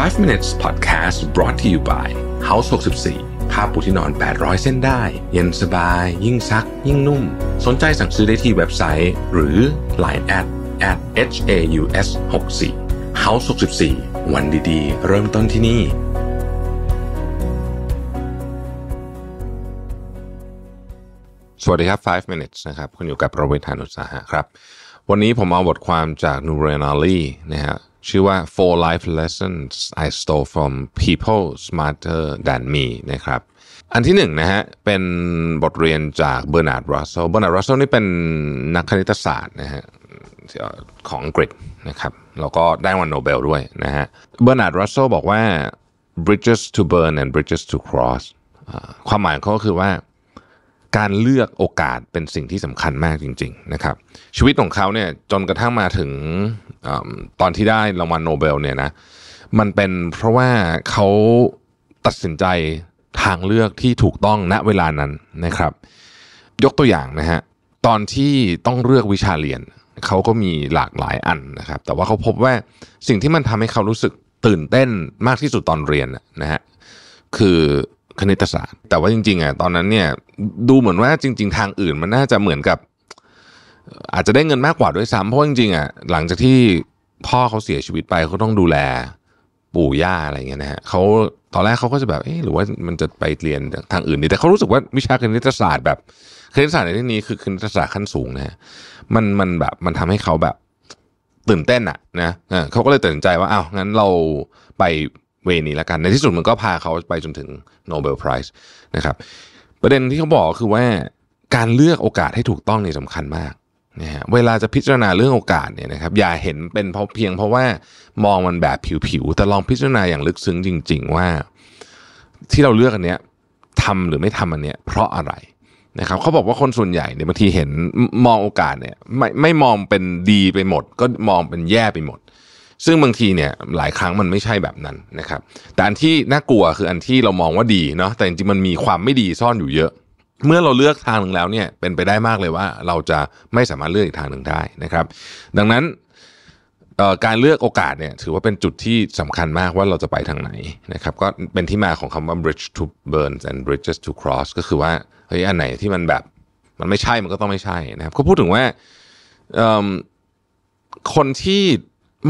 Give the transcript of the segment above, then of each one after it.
5 minutes podcast brought to you by House 64 ผ้าปูที่นอน 800 เส้นได้ เย็นสบาย ยิ่งซัก ยิ่งนุ่ม สนใจสั่งซื้อได้ที่เว็บไซต์ หรือ Line at at h a u s 6 4 House 64วันดีๆ เริ่มต้นที่นี่ สวัสดีครับ 5 minutes นะครับคุณอยู่กับโรเบร์ตฮานุสาหะครับ วันนี้ผมเอาบทความจากนูเรนาลีนะฮะชื่อว่า Four Life Lessons I Stole from People Smarter Than Me นะครับ อันที่หนึ่งนะฮะเป็นบทเรียนจากเบอร์นาร์ดรัสเซลเบอร์นาร์ดรัสเซลนี่เป็นนักคณิตศาสตร์นะฮะของอังกฤษนะครับ แล้วก็ได้วันโนเบลด้วยนะฮะเบอร์นาร์ดรัสเซลบอกว่า bridges to burn and bridges to cross ความหมายเขาก็คือว่าการเลือกโอกาสเป็นสิ่งที่สำคัญมากจริง ๆ นะครับ ชีวิตของเขาเนี่ยจนกระทั่งมาถึงอตอนที่ได้รางวัลโนเบลเนี่ยนะมันเป็นเพราะว่าเขาตัดสินใจทางเลือกที่ถูกต้องณเวลานั้นนะครับ ยกตัวอย่างนะฮะตอนที่ต้องเลือกวิชาเรียนเขาก็มีหลากหลายอันนะครับ แต่ว่าเขาพบว่าสิ่งที่มันทำให้เขารู้สึกตื่นเต้นมากที่สุดตอนเรียนนะฮะคือคณิตศาสตร์แต่ว่าจริงๆอ่ะตอนนั้นเนี่ย ดูเหมือนว่าจริง ๆ ทางอื่นมันน่าจะเหมือนกับ อาจจะได้เงินมากกว่าด้วยซ้ำเพราะจริง ๆอ่ะหลังจากที่พ่อเขาเสียชีวิตไปเขาต้องดูแล ปู่ย่าอะไรเงี้ยนะฮะเขาตอนแรกเขาก็จะแบบเออหรือว่ามันจะไปเรียนทางอื่นดีแต่เขารู้สึกว่าวิชาคณิตศาสตร์แบบคณิตศาสตร์ในที่นี้คือคณิตศาสตร์ขั้นสูงนะฮะมันมันแบบมันทำให้เขาแบบ ตื่นเต้นอะนะเขาก็เลยตัดสินใจว่าอ้าวงั้นเราไปเวนี้แล้วกันในที่สุดมันก็พาเขาไปจนถึงโนเบลไพรส์นะครับประเด็นที่เขาบอกคือว่าการเลือกโอกาสให้ถูกต้องนี่สำคัญมากนะฮะเวลาจะพิจารณาเรื่องโอกาสเนี่ยนะครับอย่าเห็นเป็นเพราะเพียงเพราะว่ามองมันแบบผิวๆแต่ลองพิจารณาอย่างลึกซึ้งจริง ๆ ว่า ที่เราเลือกอันเนี้ยทำหรือไม่ทำอันเนี้ยเพราะอะไรนะครับเขาบอกว่าคนส่วนใหญ่เนี่ยบางทีเห็นมองโอกาสเนี่ยไม่ไม่มองเป็นดีไปหมด ก็มองเป็นแย่ไปหมดซึ่งบางทีเนี่ยหลายครั้งมันไม่ใช่แบบนั้นนะครับแต่อันที่น่ากลัวคืออันที่เรามองว่าดีเนาะแต่จริงๆมันมีความไม่ดีซ่อนอยู่เยอะ เมื่อเราเลือกทางหนึ่งแล้วเนี่ยเป็นไปได้มากเลยว่าเราจะไม่สามารถเลือกอีกทางหนึ่งได้นะครับ ดังนั้นการเลือกโอกาสเนี่ยถือว่าเป็นจุดที่สำคัญมากว่าเราจะไปทางไหนนะครับก็เป็นที่มาของคำว่า bridge to burn and bridges to cross ก็คือว่าเฮ้ยอันไหนที่มันแบบมันไม่ใช่มันก็ต้องไม่ใช่นะครับเขาพูดถึงว่าคนที่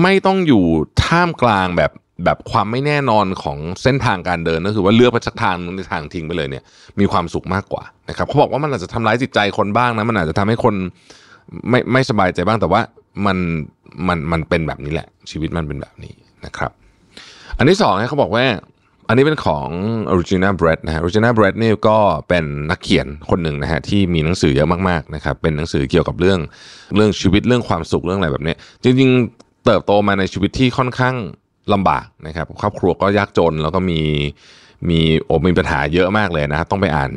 ไม่ต้องอยู่ท่ามกลางแบบแบบความไม่แน่นอนของเส้นทางการเดิน ก็คือว่าเลือกไปสักทางในทางทิ้งไปเลยเนี่ย มีความสุขมากกว่านะครับเขาบอกว่ามันอาจจะทำร้ายจิตใจคนบ้างนะมันอาจจะทำให้คนไม่ไม่สบายใจบ้าง แต่ว่ามันมันมันเป็นแบบนี้แหละ ชีวิตมันเป็นแบบนี้นะครับ อันที่สองเขาบอกว่าอันนี้เป็นของ r i g i n a Brett นะฮะ r i g i n a Brett นี่ก็เป็นนักเขียนคนหนึ่งนะฮะที่มีหนังสือเยอะมาก ๆนะครับ เป็นหนังสือเกี่ยวกับเรื่องเรื่องชีวิตเรื่องความสุขเรื่องอะไรแบบนี้จริงเติบโตมาในชีวิตที่ค่อนข้างลำบากนะครับครอบครัวก็ยากจนแล้วก็มีมีโอมีปัญหาเยอะมากเลยนะครับต้องไปอ่าน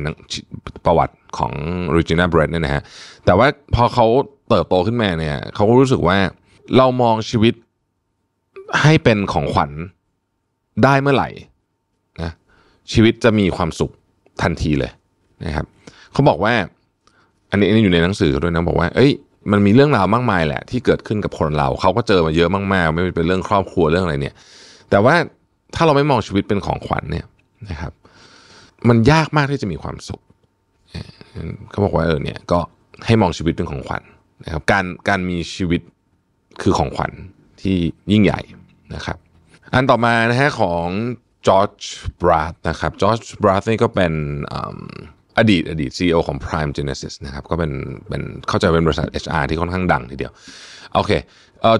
ประวัติของ r e จินาเบรดเนี่ยนะฮะแต่ว่าพอเขาเติบโตขึ้นมาเนี่ยเขาก็รู้สึกว่าเรามองชีวิตให้เป็นของขวัญได้เมื่อไหร่นะชีวิตจะมีความสุขทันทีเลยนะครับเขาบอกว่า อันนี้อยู่ในหนังสือด้วยนะบอกว่าเอ้ยมันมีเรื่องราวมากมายแหละที่เกิดขึ้นกับคนเราเขาก็เจอมาเยอะมากๆ ไม่เป็นเรื่องครอบครัวเรื่องอะไรเนี่ย แต่ว่าถ้าเราไม่มองชีวิตเป็นของขวัญเนี่ยนะครับ มันยากมากที่จะมีความสุขเขาบอกว่าเออเนี่ยก็ให้มองชีวิตเป็นของขวัญนะครับ การการมีชีวิตคือของขวัญที่ยิ่งใหญ่นะครับ อันต่อมานะฮะของจอร์จบรัดนะครับจอร์จบรัดนี่ก็เป็นอดีตอดีต CEO ของ Prime Genesis นะครับก็เป็นเป็นเข้าใจเป็นบริษัท HR ที่ค่อนข้างดังทีเดียวโอเค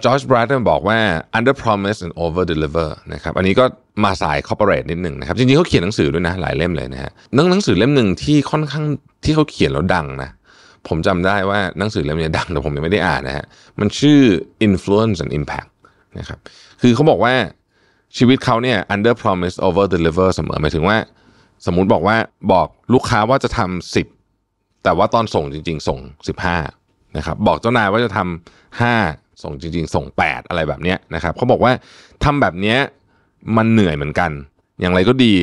จอร์จบรตันบอกว่า under promise and over deliver นะครับอันนี้ก็มาสาย corporate นิดหนึ่งนะครับจริงๆเขาเขียนหนังสือด้วยนะหลายเล่มเลยนะฮะหนังหนังสือเล่มหนึ่งที่ค่อนข้างที่เขาเขียนแล้วดังนะผมจำได้ว่าหนังสือเล่มนี้ดังแต่ผมยังไม่ได้อ่านนะฮะมันชื่อ influence and impact นะครับคือเขาบอกว่าชีวิตเขาเนี่ย under promise over deliver เสมอหมายถึงว่าสมมุติบอกว่าบอกลูกค้าว่าจะทำ 10 แต่ว่าตอนส่งจริง ๆ ส่ง 15นะครับบอกเจ้านายว่าจะทำ 5 ส่งจริง ๆ ส่ง 8 อะไรแบบเนี้ยนะครับเขาบอกว่าทำแบบเนี้ยมันเหนื่อยเหมือนกัน อย่างไรก็ดี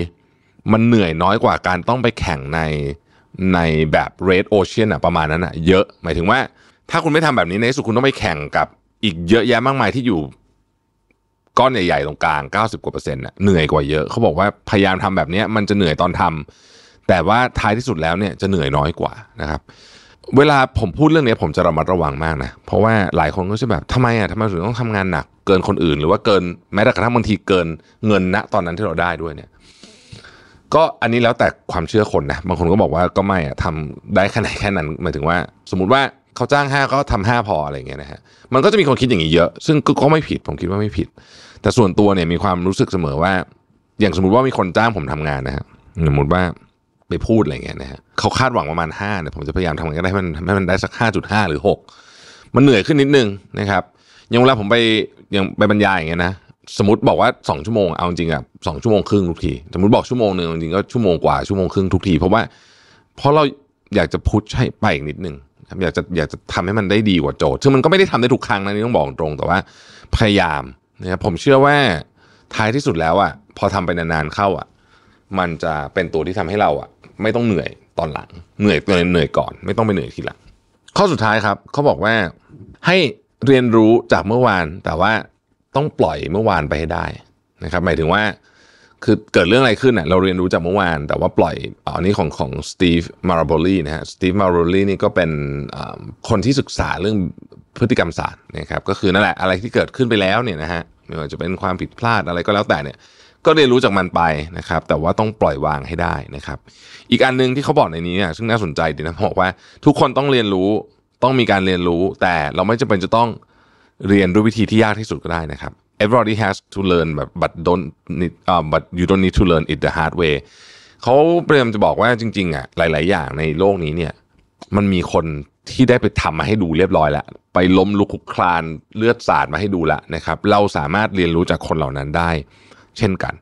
มันเหนื่อยน้อยกว่าการต้องไปแข่งในในแบบเรดโอเชียนอะประมาณนั้นอะเยอะหมายถึงว่าถ้าคุณไม่ทำแบบนี้ในที่สุดคุณต้องไปแข่งกับอีกเยอะแยะมากมายที่อยู่ก้อนใหญ่ๆตรงกลาง90กว่าเปอร์เซ็นต์เหนื่อยกว่าเยอะเขาบอกว่าพยายามทำแบบนี้มันจะเหนื่อยตอนทำ แต่ว่าท้ายที่สุดแล้วเนี่ยจะเหนื่อยน้อยกว่านะครับเวลาผมพูดเรื่องนี้ผมจะระมัดระวังมากนะเพราะว่าหลายคนก็จะแบบทำไมอ่ะทำไมถึงต้องทำงานหนักเกินคนอื่น หรือว่าเกินแม้แต่กระทั่งบางทีเกินเงินณตอนนั้นที่เราได้ด้วยเนี่ยก็อันนี้แล้วแต่ความเชื่อคนนะบางคนก็บอกว่าก็ไม่อ่ะทำได้แค่ไหนแค่นั้นหมายถึงว่า สมมติว่าเขาจ้างห้าก็ทำห้าพออะไรเงี้ยนะฮะมันก็จะมีคนคิดอย่างนี้เยอะ ซึ่งก็ไม่ผิดผมคิดว่าไม่ผิด แต่ส่วนตัวเนี่ยมีความรู้สึกเสมอว่า อย่างสมมติว่ามีคนจ้างผมทำงานนะฮะสมมติว่าไปพูดอะไรเงี้ยนะฮะเขาคาดหวังประมาณห้าเนี่ยผมจะพยายามทำมันได้ให้มันให้มันได้สักห้าจุดห้าหรือหกมันเหนื่อยขึ้นนิดนึงนะครับ อย่างเวลาผมไปอย่างไปบรรยายอย่างเงี้ยนะสมมติบอกว่าสองชั่วโมงเอาจริงอะสองชั่วโมงครึ่งทุกทีสมมติบอกชั่วโมงหนึ่งจริงก็ชั่วโมงกว่าชั่วโมงครึ่งทุกทีเพราะว่า เพราะเราอยากจะพุชให้ไปอีกนิดนึงครับอยากจะอยากจะทำให้มันได้ดีกว่าโจทย์ซึ่งมันก็ไม่ได้ทำได้ทุกครั้งนะนี่ต้องบอกตรง แต่ว่าพยายามนะครับ ผมเชื่อว่าท้ายที่สุดแล้วอะ่ะพอทำไปนานๆเข้าอะ่ะมันจะเป็นตัวที่ทำให้เราอะ่ะ ไม่ต้องเหนื่อยตอนหลังเหนื่อยเหนื่อยเหนื่อยก่อน ไม่ต้องไปเหนื่อยทีหลังข้อสุดท้ายครับเขาบอกว่าให้เรียนรู้จากเมื่อวาน แต่ว่าต้องปล่อยเมื่อวานไปให้ได้นะครับหมายถึงว่าคือเกิดเรื่องอะไรขึ้นเน่ยเราเรียนรู้จากเมื่อวาน แต่ว่าปล่อยอันนี้ของของสตีฟมาราโบลีนะฮะสตีฟมาราโบลีนี่ก็เป็นคนที่ศึกษาเรื่องพฤติกรรมศาสตร์นะครับ ก็คือนั่นแหละอะไรที่เกิดขึ้นไปแล้วเนี่ยนะฮะไม่ว่าจะเป็นความผิดพลาดอะไรก็แล้วแต่เนี่ย ก็เรียนรู้จากมันไปนะครับ แต่ว่าต้องปล่อยวางให้ได้นะครับ อีกอันนึงที่เขาบอกในนี้เนี่ยซึ่งน่าสนใจดีนะบอกว่าทุกคนต้องเรียนรู้ต้องมีการเรียนรู้ แต่เราไม่จำเป็นจะต้องเรียนด้วยวิธีที่ยากที่สุดก็ได้นะครับ everybody has to learn แบบ but don't need, uh, but you don't need to learn it the hard way เขาพยายามจะบอกว่าจริงๆอ่ะหลายๆอย่างในโลกนี้เนี่ยมันมีคนที่ได้ไปทำมาให้ดูเรียบร้อยแล้ว ไปล้มลุกคลุกคลานเลือดสาดมาให้ดูละนะครับ เราสามารถเรียนรู้จากคนเหล่านั้นได้เช่นกัน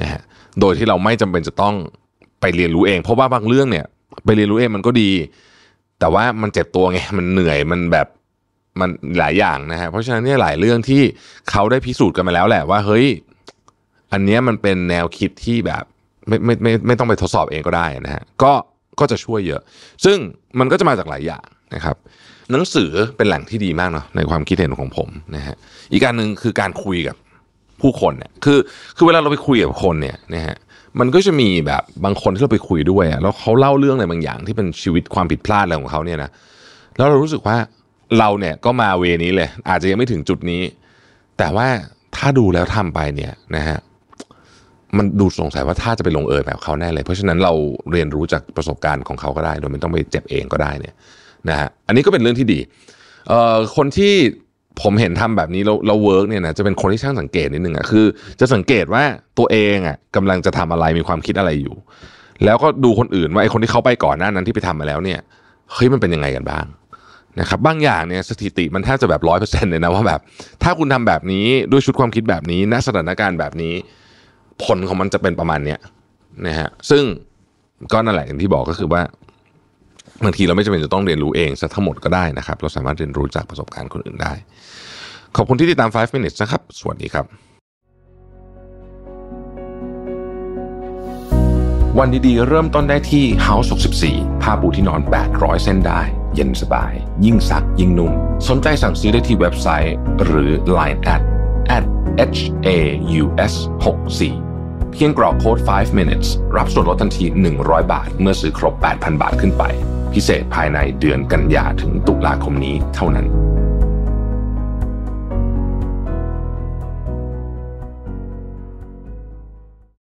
นะฮะโดยที่เราไม่จำเป็นจะต้องไปเรียนรู้เอง เพราะว่าบางเรื่องเนี่ยไปเรียนรู้เองมันก็ดี แต่ว่ามันเจ็บตัวไงมันเหนื่อยมันแบบมันหลายอย่างนะฮะเพราะฉะนั้นเนี่ยหลายเรื่องที่เขาได้พิสูจน์กันมาแล้วแหละว่าเฮ้ยอันเนี้ยมันเป็นแนวคิดที่แบบไม่ไม่ไม่ไม่ต้องไปทดสอบเองก็ได้นะฮะก็ก็จะช่วยเยอะ ซึ่งมันก็จะมาจากหลายอย่างนะครับหนังสือเป็นแหล่งที่ดีมากเนาะในความคิดเห็นของผมนะฮะอีกการหนึ่งคือการคุยกับผู้คนเนี่ยคือคือเวลาเราไปคุยกับคนเนี่ยนะฮะมันก็จะมีแบบบางคนที่เราไปคุยด้วย แล้วเขาเล่าเรื่องอะไรบางอย่างที่เป็นชีวิตความผิดพลาดอะไรของเขาเนี่ยนะแล้วเรารู้สึกว่าเราเนี่ยก็มาเวนี้เลยอาจจะยังไม่ถึงจุดนี้ แต่ว่าถ้าดูแล้วทำไปเนี่ยนะฮะมันดูสงสัยว่าถ้าจะไปลงเอยแบบเขาแน่เลยเพราะฉะนั้นเราเรียนรู้จากประสบการณ์ของเขาก็ได้ โดยไม่ต้องไปเจ็บเองก็ได้เนี่ยนะฮะอันนี้ก็เป็นเรื่องที่ดีเอ่อคนที่ผมเห็นทำแบบนี้เราเราเวิร์กเนี่ยนะจะเป็นคนที่ช่างสังเกตนิดนึงอะ่ะคือจะสังเกตว่าตัวเองอะ่ะกำลังจะทำอะไรมีความคิดอะไรอยู่ แล้วก็ดูคนอื่นว่าไอ้คนที่เขาไปก่อนหน้านั้นที่ไปทำมาแล้วเนี่ยเฮ้ยมันเป็นยังไงกันบ้างนะครับบางอย่างเนี่ยสถิติมันแทบจะแบบร้อยเปอร์เซ็นต์เลยนะว่าแบบถ้าคุณทำแบบนี้ด้วยชุดความคิดแบบนี้ณสถานการณ์แบบนี้ ผลของมันจะเป็นประมาณเนี้ยนะฮะซึ่งก็นั่นแหละอย่างที่บอกก็คือว่า บางทีเราไม่จำเป็นจะต้องเรียนรู้เองซะทั้งหมดก็ได้นะครับ เราสามารถเรียนรู้จากประสบการณ์คนอื่นได้ ขอบคุณที่ติดตาม 5 minutes นะครับ สวัสดีครับ วันดีๆ เริ่มต้นได้ที่ House 64ผ้าปูที่นอน800เส้นได้เย็นสบาย ยิ่งซัก ยิ่งนุ่ม สนใจสั่งซื้อได้ที่เว็บไซต์ หรือ Line at at h a u s 6 4เพียงกรอกโค้ด 5 minutes รับส่วนลดทันที 100 บาท เมื่อซื้อครบ 8,000 บาทขึ้นไป พิเศษภายในเดือนกันยาถึงตุลาคมนี้เท่านั้น